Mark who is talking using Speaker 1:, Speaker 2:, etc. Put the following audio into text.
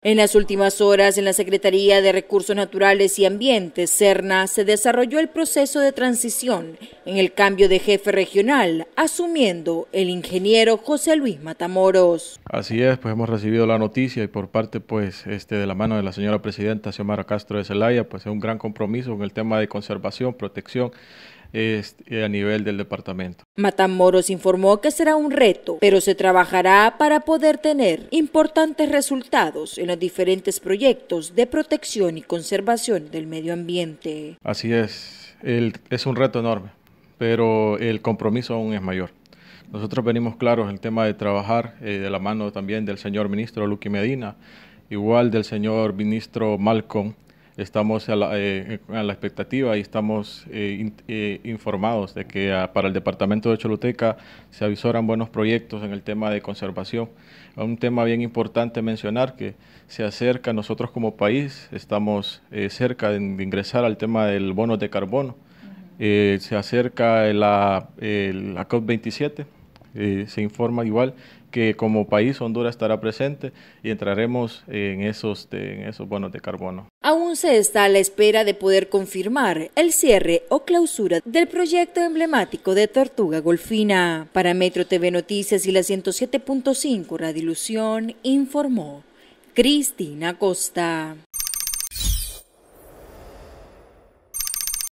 Speaker 1: En las últimas horas, en la Secretaría de Recursos Naturales y Ambiente, CERNA, se desarrolló el proceso de transición en el cambio de jefe regional, asumiendo el ingeniero José Luis Matamoros.
Speaker 2: Así es, pues hemos recibido la noticia y por parte, pues, este, de la mano de la señora presidenta Xiomara Castro de Celaya, pues es un gran compromiso con el tema de conservación, protección este, eh, a nivel del departamento.
Speaker 1: Matamoros informó que será un reto, pero se trabajará para poder tener importantes resultados en los diferentes proyectos de protección y conservación del medio ambiente.
Speaker 2: Así es, es un reto enorme, pero el compromiso aún es mayor. Nosotros venimos claros en el tema de trabajar eh, de la mano también del señor ministro Luqui Medina, igual del señor ministro Malcolm estamos eh, eh, a la, expectativa y estamos eh, informados de que ah, para el Departamento de Choluteca se avisoran buenos proyectos en el tema de conservación. Un tema bien importante mencionar que se acerca nosotros como país, estamos cerca de, ingresar al tema del bono de carbono. se acerca la, la COP27, eh, se informa igual que como país Honduras estará presente y entraremos en esos, esos bonos de carbono.
Speaker 1: Aún se está a la espera de poder confirmar el cierre o clausura del proyecto emblemático de Tortuga Golfina. Para Metro TV Noticias y la 107.5 Radilusión informó Cristina Costa.